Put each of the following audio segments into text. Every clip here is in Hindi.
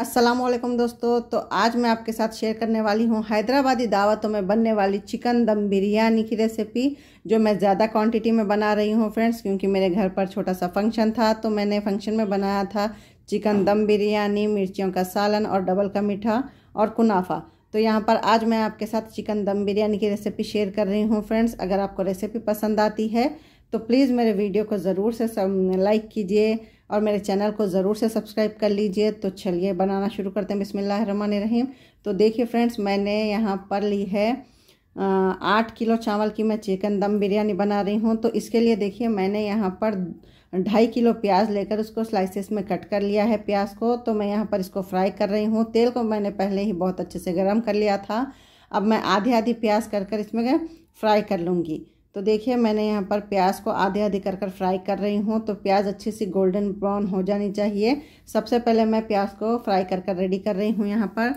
असलम दोस्तों तो आज मैं आपके साथ शेयर करने वाली हूँ हैदराबादी दावतों तो में बनने वाली चिकन दम बिरयानी की रेसिपी जो मैं ज़्यादा क्वांटिटी में बना रही हूँ फ्रेंड्स क्योंकि मेरे घर पर छोटा सा फंक्शन था तो मैंने फंक्शन में बनाया था चिकन दम बिरयानी मिर्चियों का सालन और डबल का मीठा और कुनाफा तो यहाँ पर आज मैं आपके साथ चिकन दम बिरयानी की रेसिपी शेयर कर रही हूँ फ्रेंड्स अगर आपको रेसिपी पसंद आती है तो प्लीज़ मेरे वीडियो को ज़रूर से लाइक कीजिए और मेरे चैनल को ज़रूर से सब्सक्राइब कर लीजिए तो चलिए बनाना शुरू करते हैं बिसमीम तो देखिए फ्रेंड्स मैंने यहाँ पर ली है आठ किलो चावल की मैं चिकन दम बिरयानी बना रही हूँ तो इसके लिए देखिए मैंने यहाँ पर ढाई किलो प्याज लेकर उसको स्लाइसेस में कट कर लिया है प्याज को तो मैं यहाँ पर इसको फ्राई कर रही हूँ तेल को मैंने पहले ही बहुत अच्छे से गर्म कर लिया था अब मैं आधी आधी प्याज कर कर इसमें फ्राई कर लूँगी तो देखिए मैंने यहाँ पर प्याज को आधे आधे कर कर फ्राई कर रही हूँ तो प्याज अच्छे से गोल्डन ब्राउन हो जानी चाहिए सबसे पहले मैं प्याज को फ्राई कर कर रेडी कर रही हूँ यहाँ पर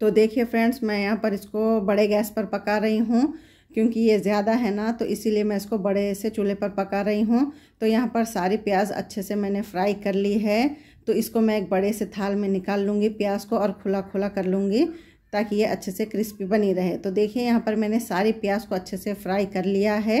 तो देखिए फ्रेंड्स मैं यहाँ पर इसको बड़े गैस पर पका रही हूँ क्योंकि ये ज़्यादा है ना तो इसीलिए मैं इसको बड़े से चूल्हे पर पका रही हूँ तो यहाँ पर सारी प्याज अच्छे से मैंने फ्राई कर ली है तो इसको मैं एक बड़े से थाल में निकाल लूँगी प्याज को और खुला खुला कर लूँगी ताकि ये अच्छे से क्रिस्पी बनी रहे तो देखिए यहाँ पर मैंने सारी प्याज को अच्छे से फ्राई कर लिया है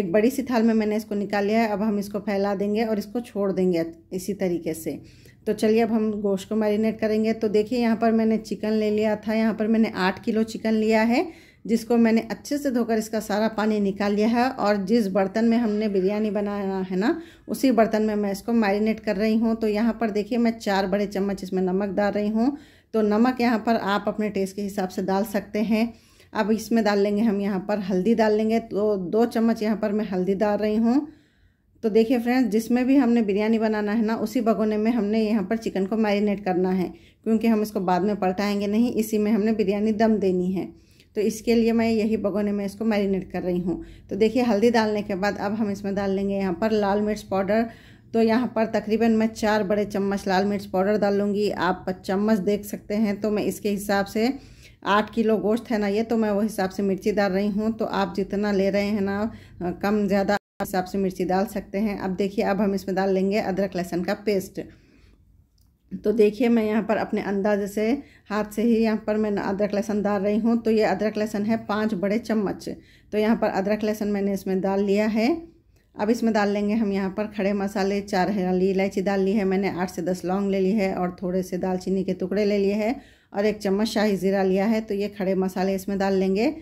एक बड़ी सी थाल में मैंने इसको निकाल लिया है अब हम इसको फैला देंगे और इसको छोड़ देंगे इसी तरीके से तो चलिए अब हम गोश्त को मैरिनेट करेंगे तो देखिए यहाँ पर मैंने चिकन ले लिया था यहाँ पर मैंने आठ किलो चिकन लिया है जिसको मैंने अच्छे से धोकर इसका सारा पानी निकाल लिया है और जिस बर्तन में हमने बिरयानी बनाया है ना उसी बर्तन में मैं इसको मैरिनेट कर रही हूँ तो यहाँ पर देखिए मैं चार बड़े चम्मच इसमें नमक डाल रही हूँ तो नमक यहाँ पर आप अपने टेस्ट के हिसाब से डाल सकते हैं अब इसमें डाल लेंगे हम यहाँ पर हल्दी डाल लेंगे तो दो चम्मच यहाँ पर मैं हल्दी डाल रही हूँ तो देखिए फ्रेंड्स जिसमें भी हमने बिरयानी बनाना है ना उसी भगोने में हमने यहाँ पर चिकन को मैरिनेट करना है क्योंकि हम इसको बाद में पलटाएंगे नहीं इसी में हमने बिरयानी दम देनी है तो इसके लिए मैं यही भगोने में इसको मैरिनेट कर रही हूँ तो देखिए हल्दी डालने के बाद अब हम इसमें डाल लेंगे यहाँ पर लाल मिर्च पाउडर तो यहाँ पर तकरीबन मैं चार बड़े चम्मच लाल मिर्च पाउडर डाल लूँगी आप चम्मच देख सकते हैं तो मैं इसके हिसाब से आठ किलो गोश्त है ना ये तो मैं वो हिसाब से मिर्ची डाल रही हूँ तो आप जितना ले रहे हैं ना कम ज़्यादा हिसाब से मिर्ची डाल सकते हैं अब देखिए अब हम इसमें डाल लेंगे अदरक लहसुन का पेस्ट तो देखिए मैं यहाँ पर अपने अंदाज से हाथ से ही यहाँ पर मैं अदरक लहसुन डाल रही हूँ तो ये अदरक लहसुन है पाँच बड़े चम्मच तो यहाँ पर अदरक लहसुन मैंने इसमें डाल लिया है अब इसमें डाल लेंगे हम यहाँ पर खड़े मसाले चार हरी इलायची डाल ली है मैंने आठ से दस लौंग ले ली है और थोड़े से दालचीनी के टुकड़े ले लिए हैं और एक चम्मच शाही ज़ीरा लिया है तो ये खड़े मसाले इसमें डाल लेंगे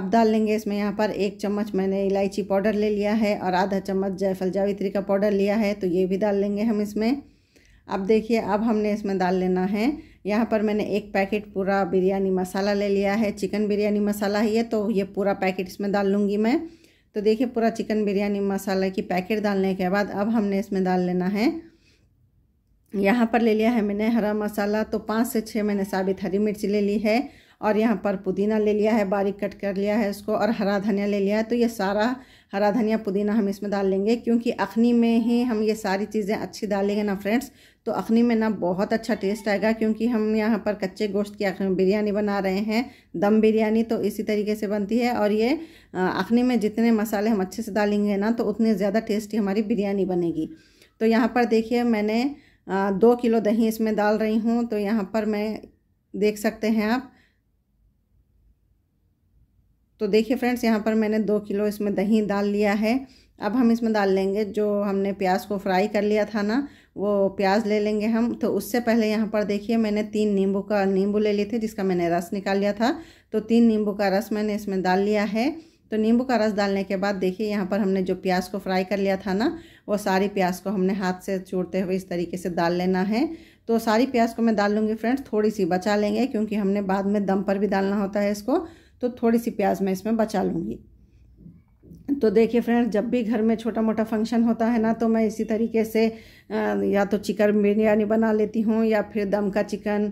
अब डाल लेंगे इसमें यहाँ पर एक चम्मच मैंने इलायची पाउडर ले लिया है और आधा चम्मच जयफल जावित्री का पाउडर लिया है तो ये भी डाल लेंगे हम इसमें अब देखिए अब हमने इसमें डाल लेना है यहाँ पर मैंने एक पैकेट पूरा बिरयानी मसाला ले लिया है चिकन बिरयानी मसाला ही है तो ये पूरा पैकेट इसमें डाल लूँगी मैं तो देखिए पूरा चिकन बिरयानी मसाला की पैकेट डालने के बाद अब हमने इसमें डाल लेना है यहाँ पर ले लिया है मैंने हरा मसाला तो पाँच से छः मैंने साबित हरी मिर्च ले ली है और यहाँ पर पुदीना ले लिया है बारीक कट कर लिया है इसको और हरा धनिया ले लिया है तो ये सारा हरा धनिया पुदीना हम इसमें डाल लेंगे क्योंकि अखनी में ही हम ये सारी चीज़ें अच्छी डालेंगे ना फ्रेंड्स तो अखनी में ना बहुत अच्छा टेस्ट आएगा क्योंकि हम यहाँ पर कच्चे गोश्त की बिरयानी बना रहे हैं दम बिरयानी तो इसी तरीके से बनती है और ये अखनी में जितने मसाले हम अच्छे से डालेंगे ना तो उतने ज़्यादा टेस्टी हमारी बिरयानी बनेगी तो यहाँ पर देखिए मैंने दो किलो दही इसमें डाल रही हूँ तो यहाँ पर मैं देख सकते हैं आप तो देखिए फ्रेंड्स यहाँ पर मैंने दो किलो इसमें दही डाल लिया है अब हम इसमें डाल लेंगे जो हमने प्याज को फ्राई कर लिया था ना वो प्याज ले लेंगे हम तो उससे पहले यहाँ पर देखिए मैंने तीन नींबू का नींबू ले लिए थे जिसका मैंने रस निकाल लिया था तो तीन नींबू का रस मैंने इसमें डाल लिया है तो नींबू का रस डालने के बाद देखिए यहाँ पर हमने जो प्याज को फ्राई कर लिया था ना वो सारी प्याज को हमने हाथ से चूरते हुए इस तरीके से डाल लेना है तो सारी प्याज को मैं डाल लूँगी फ्रेंड्स थोड़ी सी बचा लेंगे क्योंकि हमने बाद में दम पर भी डालना होता है इसको तो थोड़ी सी प्याज मैं इसमें बचा लूँगी तो देखिए फ्रेंड्स जब भी घर में छोटा मोटा फंक्शन होता है ना तो मैं इसी तरीके से या तो चिकन बिरयानी बना लेती हूँ या फिर दम का चिकन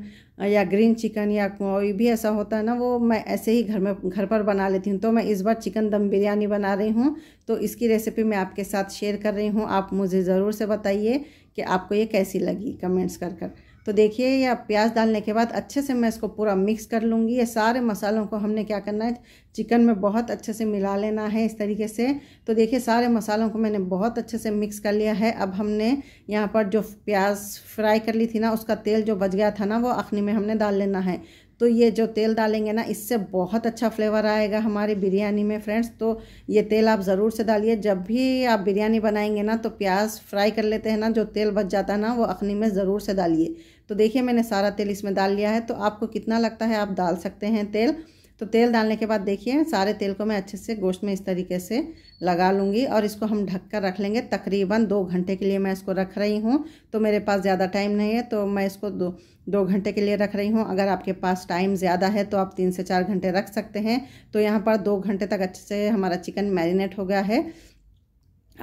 या ग्रीन चिकन या कोई भी ऐसा होता है ना वो मैं ऐसे ही घर में घर पर बना लेती हूँ तो मैं इस बार चिकन दम बिरयानी बना रही हूँ तो इसकी रेसिपी मैं आपके साथ शेयर कर रही हूँ आप मुझे ज़रूर से बताइए कि आपको ये कैसी लगी कमेंट्स कर कर तो देखिए यह प्याज डालने के बाद अच्छे से मैं इसको पूरा मिक्स कर लूँगी ये सारे मसालों को हमने क्या करना है चिकन में बहुत अच्छे से मिला लेना है इस तरीके से तो देखिए सारे मसालों को मैंने बहुत अच्छे से मिक्स कर लिया है अब हमने यहाँ पर जो प्याज फ्राई कर ली थी ना उसका तेल जो बच गया था ना वो अखनी में हमने डाल लेना है तो ये जो तेल डालेंगे ना इससे बहुत अच्छा फ्लेवर आएगा हमारी बिरयानी में फ्रेंड्स तो ये तेल आप ज़रूर से डालिए जब भी आप बिरयानी बनाएंगे ना तो प्याज फ्राई कर लेते हैं ना जो तेल बच जाता है ना वो अखनी में ज़रूर से डालिए तो देखिए मैंने सारा तेल इसमें डाल लिया है तो आपको कितना लगता है आप डाल सकते हैं तेल तो तेल डालने के बाद देखिए सारे तेल को मैं अच्छे से गोश्त में इस तरीके से लगा लूँगी और इसको हम ढक कर रख लेंगे तकरीबन दो घंटे के लिए मैं इसको रख रही हूँ तो मेरे पास ज़्यादा टाइम नहीं है तो मैं इसको दो दो घंटे के लिए रख रही हूँ अगर आपके पास टाइम ज़्यादा है तो आप तीन से चार घंटे रख सकते हैं तो यहाँ पर दो घंटे तक अच्छे से हमारा चिकन मैरिनेट हो गया है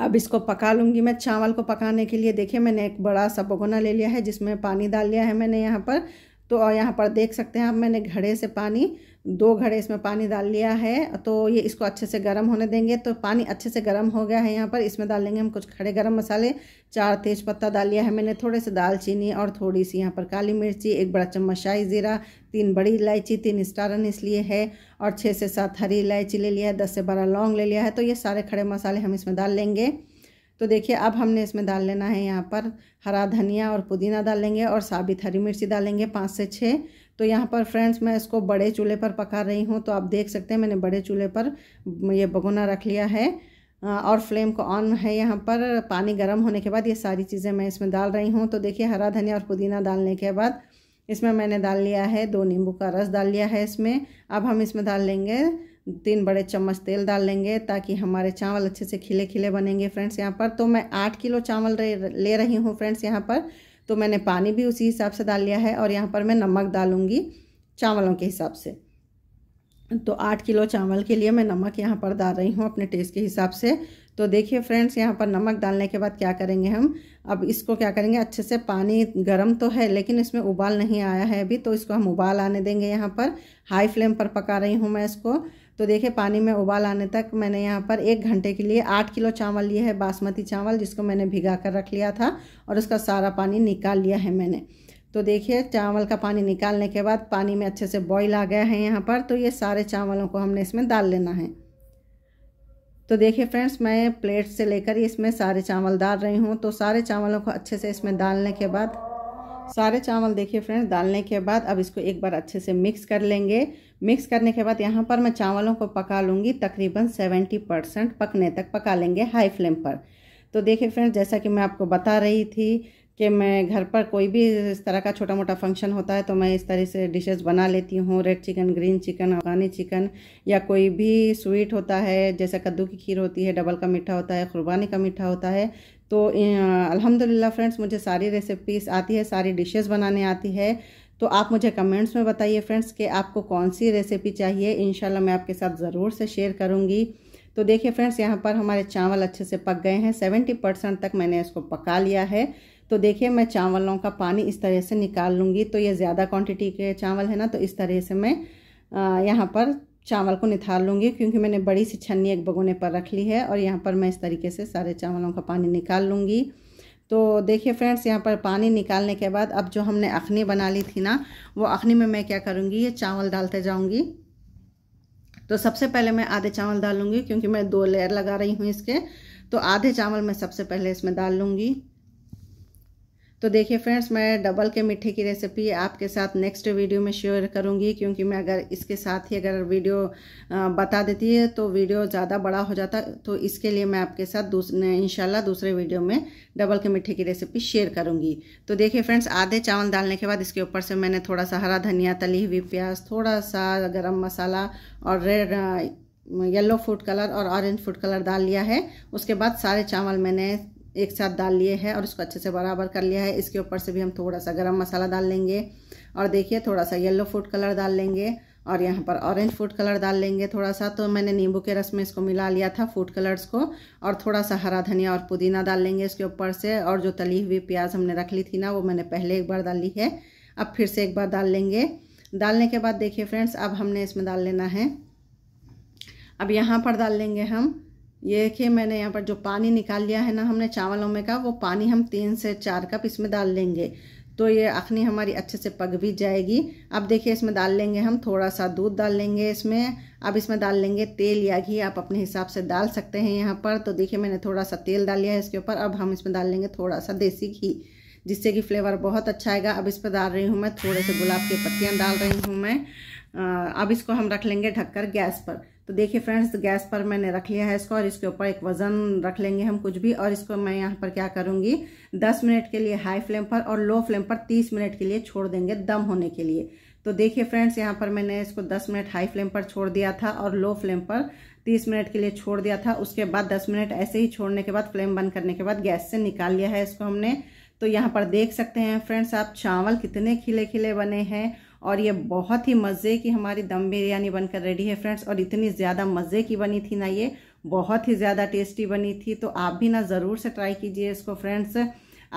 अब इसको पका लूँगी मैं चावल को पकाने के लिए देखिए मैंने एक बड़ा सा भगोना ले लिया है जिसमें पानी डाल लिया है मैंने यहाँ पर तो और यहाँ पर देख सकते हैं आप मैंने घड़े से पानी दो घड़े इसमें पानी डाल लिया है तो ये इसको अच्छे से गर्म होने देंगे तो पानी अच्छे से गर्म हो गया है यहाँ पर इसमें डाल लेंगे हम कुछ खड़े गर्म मसाले चार तेज पत्ता डाल लिया है मैंने थोड़े से दालचीनी और थोड़ी सी यहाँ पर काली मिर्ची एक बड़ा चम्मच शाही ज़ीरा तीन बड़ी इलायची तीन स्टारन इसलिए है और छः से सात हरी इलायची ले लिया है दस से बारह लौंग ले लिया है तो ये सारे खड़े मसाले हम इसमें डाल लेंगे तो देखिए अब हमने इसमें डाल लेना है यहाँ पर हरा धनिया और पुदीना डालेंगे और साबित हरी मिर्ची डालेंगे पाँच से छः तो यहाँ पर फ्रेंड्स मैं इसको बड़े चूल्हे पर पका रही हूँ तो आप देख सकते हैं मैंने बड़े चूल्हे पर ये भगोना रख लिया है और फ्लेम को ऑन है यहाँ पर पानी गर्म होने के बाद ये सारी चीज़ें मैं इसमें डाल रही हूँ तो देखिए हरा धनिया और पुदीना डालने के बाद इसमें मैंने डाल लिया है दो नींबू का रस डाल लिया है इसमें अब हम इसमें डाल लेंगे तीन बड़े चम्मच तेल डाल लेंगे ताकि हमारे चावल अच्छे से खिले खिले बनेंगे फ्रेंड्स यहाँ पर तो मैं आठ किलो चावल ले रही हूँ फ्रेंड्स यहाँ पर तो मैंने पानी भी उसी हिसाब से डाल लिया है और यहाँ पर मैं नमक डालूँगी चावलों के हिसाब से तो आठ किलो चावल के लिए मैं नमक यहाँ पर डाल रही हूँ अपने टेस्ट के हिसाब से तो देखिए फ्रेंड्स यहाँ पर नमक डालने के बाद क्या करेंगे हम अब इसको क्या करेंगे अच्छे से पानी गर्म तो है लेकिन इसमें उबाल नहीं आया है अभी तो इसको हम उबाल आने देंगे यहाँ पर हाई फ्लेम पर पका रही हूँ मैं इसको तो देखिए पानी में उबाल आने तक मैंने यहाँ पर एक घंटे के लिए आठ किलो चावल लिए है बासमती चावल जिसको मैंने भिगा कर रख लिया था और उसका सारा पानी निकाल लिया है मैंने तो देखिए चावल का पानी निकालने के बाद पानी में अच्छे से बॉईल आ गया है यहाँ पर तो ये सारे चावलों को हमने इसमें डाल लेना है तो देखिए फ्रेंड्स मैं प्लेट से लेकर इसमें सारे चावल डाल रही हूँ तो सारे चावलों को अच्छे से इसमें डालने के बाद सारे चावल देखिए फ्रेंड्स डालने के बाद अब इसको एक बार अच्छे से मिक्स कर लेंगे मिक्स करने के बाद यहाँ पर मैं चावलों को पका लूँगी तकरीबन सेवेंटी परसेंट पकने तक पका लेंगे हाई फ्लेम पर तो देखिए फ्रेंड्स जैसा कि मैं आपको बता रही थी कि मैं घर पर कोई भी इस तरह का छोटा मोटा फंक्शन होता है तो मैं इस तरह से डिशेज बना लेती हूँ red chicken green chicken Afghani chicken या कोई भी स्वीट होता है जैसे कद्दू की खीर होती है डबल का मीठा होता है कुरबानी का मीठा होता है तो अल्हम्दुलिल्लाह फ्रेंड्स मुझे सारी रेसिपीज़ आती है सारी डिशेस बनाने आती है तो आप मुझे कमेंट्स में बताइए फ्रेंड्स कि आपको कौन सी रेसिपी चाहिए इन मैं आपके साथ ज़रूर से शेयर करूँगी तो देखिए फ्रेंड्स यहाँ पर हमारे चावल अच्छे से पक गए हैं सेवेंटी परसेंट तक मैंने इसको पका लिया है तो देखिए मैं चावलों का पानी इस तरह से निकाल लूँगी तो ये ज़्यादा क्वान्टिटी के चावल है ना तो इस तरह से मैं यहाँ पर चावल को निथार लूँगी क्योंकि मैंने बड़ी सी छन्नी एक बगोने पर रख ली है और यहाँ पर मैं इस तरीके से सारे चावलों का पानी निकाल लूँगी तो देखिए फ्रेंड्स यहाँ पर पानी निकालने के बाद अब जो हमने अखनी बना ली थी ना वो अखनी में मैं क्या करूँगी ये चावल डालते जाऊँगी तो सबसे पहले मैं आधे चावल डालूँगी क्योंकि मैं दो लेयर लगा रही हूँ इसके तो आधे चावल मैं सबसे पहले इसमें डाल लूँगी तो देखिए फ्रेंड्स मैं डबल के मीठे की रेसिपी आपके साथ नेक्स्ट वीडियो में शेयर करूंगी क्योंकि मैं अगर इसके साथ ही अगर वीडियो बता देती है तो वीडियो ज़्यादा बड़ा हो जाता तो इसके लिए मैं आपके साथ दूसरे इंशाल्लाह दूसरे वीडियो में डबल के मीठे की रेसिपी शेयर करूंगी तो देखिए फ्रेंड्स आधे चावल डालने के बाद इसके ऊपर से मैंने थोड़ा सा हरा धनिया तली हुई प्याज थोड़ा सा गर्म मसाला और रेड येलो फूड कलर और ऑरेंज फूड कलर डाल लिया है उसके बाद सारे चावल मैंने एक साथ डाल लिए है और उसको अच्छे से बराबर कर लिया है इसके ऊपर से भी हम थोड़ा सा गरम मसाला डाल लेंगे और देखिए थोड़ा सा येलो फूड कलर डाल लेंगे और यहाँ पर ऑरेंज फूड कलर डाल लेंगे थोड़ा सा तो मैंने नींबू के रस में इसको मिला लिया था फूड कलर्स को और थोड़ा सा हरा धनिया और पुदीना डाल लेंगे इसके ऊपर से और जो तली हुई प्याज हमने रख ली थी ना वो मैंने पहले एक बार डाली है अब फिर से एक बार डाल लेंगे डालने के बाद देखिए फ्रेंड्स अब हमने इसमें डाल लेना है अब यहाँ पर डाल लेंगे हम ये देखिए मैंने यहाँ पर जो पानी निकाल लिया है ना हमने चावलों में का वो पानी हम तीन से चार कप इसमें डाल लेंगे तो ये अखनी हमारी अच्छे से पक भी जाएगी अब देखिए इसमें डाल लेंगे हम थोड़ा सा दूध डाल लेंगे इसमें अब इसमें डाल लेंगे तेल या घी आप अपने हिसाब से डाल सकते हैं यहाँ पर तो देखिए मैंने थोड़ा सा तेल डाल लिया है इसके ऊपर अब हम इसमें डाल लेंगे थोड़ा सा देसी घी जिससे कि फ्लेवर बहुत अच्छा आएगा अब इस पर डाल रही हूँ मैं थोड़े से गुलाब की पत्तियाँ डाल रही हूँ मैं अब इसको हम रख लेंगे ढककर गैस पर तो देखिए फ्रेंड्स तो गैस पर मैंने रख लिया है इसको और इसके ऊपर एक वज़न रख लेंगे हम कुछ भी और इसको मैं यहाँ पर क्या करूँगी दस मिनट के लिए हाई फ्लेम पर और लो फ्लेम पर तीस मिनट के लिए छोड़ देंगे दम होने के लिए तो देखिए फ्रेंड्स यहाँ पर मैंने इसको 10 मिनट हाई फ्लेम पर छोड़ दिया था और लो फ्लेम पर 30 मिनट के लिए छोड़ दिया था उसके बाद 10 मिनट ऐसे ही छोड़ने के बाद फ्लेम बंद करने के बाद गैस से निकाल लिया है इसको हमने तो यहाँ पर देख सकते हैं फ्रेंड्स आप चावल कितने खिले खिले बने हैं और ये बहुत ही मज़े की हमारी दम बिरयानी बनकर रेडी है फ्रेंड्स और इतनी ज़्यादा मज़े की बनी थी ना ये बहुत ही ज़्यादा टेस्टी बनी थी तो आप भी ना ज़रूर से ट्राई कीजिए इसको फ्रेंड्स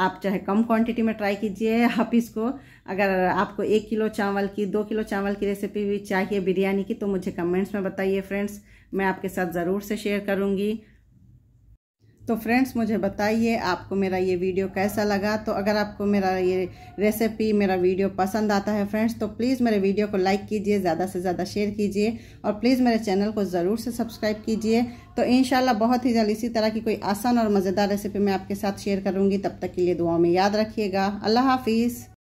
आप चाहे कम क्वांटिटी में ट्राई कीजिए आप इसको अगर आपको एक किलो चावल की दो किलो चावल की रेसिपी भी चाहिए बिरयानी की तो मुझे कमेंट्स में बताइए फ्रेंड्स मैं आपके साथ ज़रूर से शेयर करूँगी तो फ्रेंड्स मुझे बताइए आपको मेरा ये वीडियो कैसा लगा तो अगर आपको मेरा ये रेसिपी मेरा वीडियो पसंद आता है फ्रेंड्स तो प्लीज़ मेरे वीडियो को लाइक कीजिए ज़्यादा से ज़्यादा शेयर कीजिए और प्लीज़ मेरे चैनल को ज़रूर से सब्सक्राइब कीजिए तो इन बहुत ही जल्द इसी तरह की कोई आसान और मज़ेदार रेसिपी मैं आपके साथ शेयर करूँगी तब तक के लिए दुआओं में याद रखिएगा अल्लाह हाफिज़